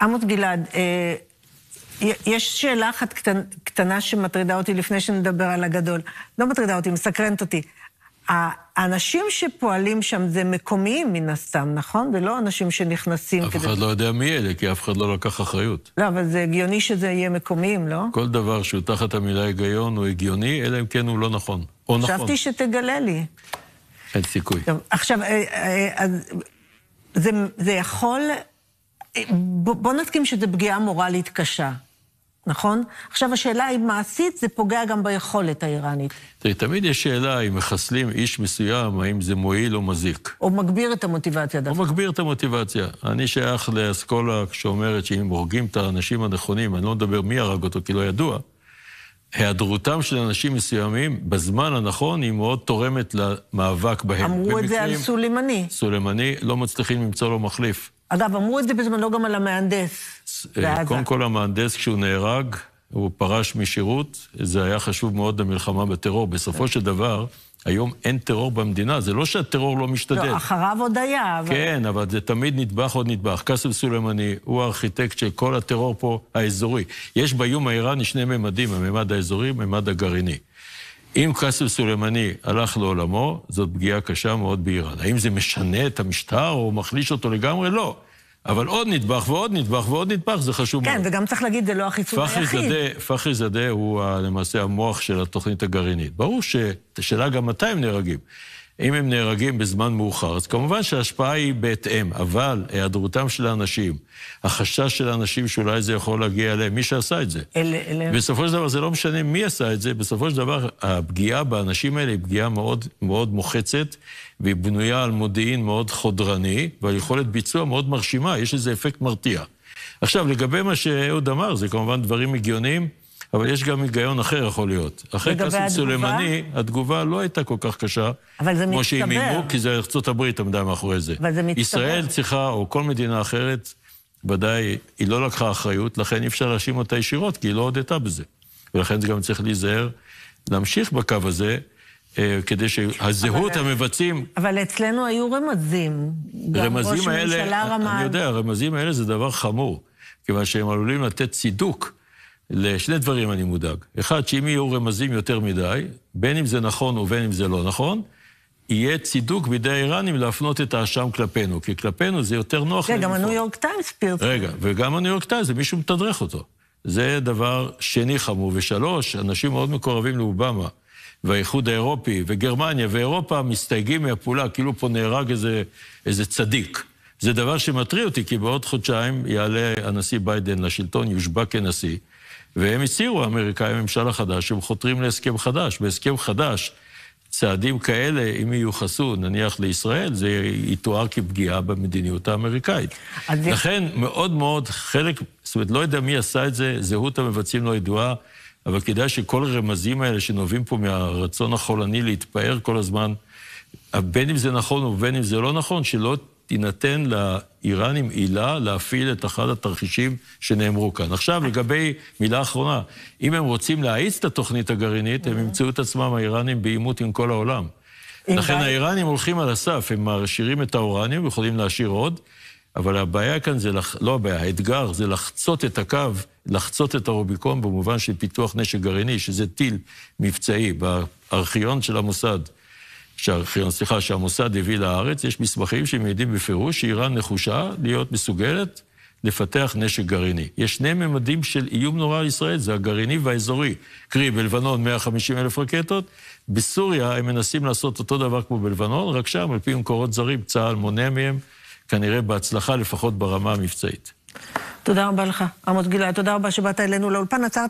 עמות גלעד, אה, יש שאלה אחת קטנ, קטנה שמטרידה אותי לפני שנדבר על הגדול. לא מטרידה אותי, מסקרנת אותי. האנשים שפועלים שם זה מקומיים מן הסתם, נכון? ולא אנשים שנכנסים אף כדי... אף אחד לא יודע מי אלה, כי אף אחד לא לקח אחריות. לא, אבל זה הגיוני שזה יהיה מקומיים, לא? כל דבר שהוא תחת המילה היגיון הוא הגיוני, אלא אם כן הוא לא נכון. או נכון. חשבתי שתגלה לי. אין סיכוי. טוב, עכשיו, אה, אה, אז זה, זה יכול בוא נסכים שזו פגיעה מורלית קשה, נכון? עכשיו, השאלה היא מעשית, זה פוגע גם ביכולת האיראנית. תראי, תמיד יש שאלה אם מחסלים איש מסוים, האם זה מועיל או מזיק. או מגביר את המוטיבציה דווקא. או מגביר את המוטיבציה. אני שייך לאסכולה שאומרת שאם הורגים את האנשים הנכונים, אני לא מדבר מי הרג אותו, כי לא ידוע, היעדרותם של אנשים מסוימים בזמן הנכון היא מאוד תורמת למאבק בהם. אמרו את זה על סולימני. סולימני, לא מצליחים למצוא לו מחליף. אגב, אמרו את זה בזמנו גם על המהנדס. אה, קודם כל, המהנדס, כשהוא נהרג, הוא פרש משירות, זה היה חשוב מאוד למלחמה בטרור. בסופו של דבר, היום אין טרור במדינה, זה לא שהטרור לא משתדל. לא, אחריו עוד היה, אבל... כן, אבל זה תמיד נדבך עוד נדבך. קאסם סולימני הוא הארכיטקט של כל הטרור פה, האזורי. יש באיום האיראני שני ממדים, הממד האזורי הממד הגרעיני. אם קאסם סולימני הלך לעולמו, זאת פגיעה קשה מאוד באיראן. האם זה משנה את המשטר או מחליש אותו לגמרי? לא. אבל עוד נדבך ועוד נדבך ועוד נדבך, זה חשוב כן, מאוד. כן, וגם צריך להגיד, זה לא החיסון היחיד. פחי זאדה הוא למעשה המוח של התוכנית הגרעינית. ברור השאלה גם מתי הם נהרגים. אם הם נהרגים בזמן מאוחר, אז כמובן שההשפעה היא בהתאם, אבל היעדרותם של האנשים, החשש של האנשים שאולי זה יכול להגיע אליהם, מי שעשה את זה. אלה, אלה... בסופו של דבר, זה לא משנה מי עשה את זה, בסופו של דבר, הפגיעה באנשים האלה היא פגיעה מאוד מאוד מוחצת, והיא בנויה על מודיעין מאוד חודרני, ועל יכולת ביצוע מאוד מרשימה, יש לזה אפקט מרתיע. עכשיו, לגבי מה שאהוד אמר, זה כמובן דברים הגיוניים. אבל יש גם היגיון אחר יכול להיות. אחרי קאסם סולימני, התגובה לא הייתה כל כך קשה. כמו שהם כמו כי זה ארצות הברית עמדה מאחורי זה. אבל זה מצטבר. ישראל צריכה, או כל מדינה אחרת, ודאי, היא לא לקחה אחריות, לכן אי אפשר להאשים אותה ישירות, כי היא לא הודתה בזה. ולכן זה גם צריך להיזהר להמשיך בקו הזה, אה, כדי שהזהות אבל המבצעים... אבל אצלנו היו רמזים. רמזים האלה, אני יודע, הרמזים האלה זה דבר חמור, כיוון שהם עלולים לתת צידוק לשני דברים אני מודאג. אחד, שאם יהיו רמזים יותר מדי, בין אם זה נכון ובין אם זה לא נכון, יהיה צידוק בידי האיראנים להפנות את האשם כלפינו, כי כלפינו זה יותר נוח. כן, גם הניו יורק טיימס פרסם. רגע, וגם הניו יורק טיימס, זה מישהו מתדרך אותו. זה דבר שני חמור. ושלוש, אנשים מאוד מקורבים לאובמה, והאיחוד האירופי, וגרמניה, ואירופה מסתייגים מהפעולה, כאילו פה נהרג איזה, איזה צדיק. זה דבר שמטריד אותי, כי בעוד חודשיים יעלה הנשיא ביידן לשלטון, יושבע כנשיא, והם הצהירו, האמריקאים, הממשל החדש, שהם חותרים להסכם חדש. בהסכם חדש, צעדים כאלה, אם ייוחסו, נניח לישראל, זה יתואר כפגיעה במדיניות האמריקאית. אז... לכן, מאוד מאוד חלק, זאת אומרת, לא יודע מי עשה את זה, זהות המבצעים לא ידועה, אבל כדאי שכל הרמזים האלה שנובעים פה מהרצון החולני להתפאר כל הזמן, בין אם זה נכון ובין אם זה לא נכון, שלא תינתן לאיראנים עילה להפעיל את אחד התרחישים שנאמרו כאן. עכשיו, לגבי מילה אחרונה, אם הם רוצים להאיץ את התוכנית הגרעינית, הם ימצאו את עצמם, האיראנים, בעימות עם כל העולם. לכן האיראנים הולכים על הסף, הם מעשירים את האורניום, יכולים להשאיר עוד, אבל הבעיה כאן זה, לח... לא הבעיה, האתגר זה לחצות את הקו, לחצות את הרוביקון במובן של פיתוח נשק גרעיני, שזה טיל מבצעי. בארכיון של המוסד שהארכיון, סליחה, שהמוסד הביא לארץ, יש מסמכים שמעידים בפירוש שאיראן נחושה להיות מסוגלת לפתח נשק גרעיני. יש שני ממדים של איום נורא על ישראל, זה הגרעיני והאזורי. קרי, בלבנון 150 אלף רקטות, בסוריה הם מנסים לעשות אותו דבר כמו בלבנון, רק שם, על פי מקורות זרים, צה"ל מונע מהם, כנראה בהצלחה, לפחות ברמה המבצעית. תודה רבה לך, עמוד גלעד. תודה רבה שבאת אלינו לאולפן. עצרת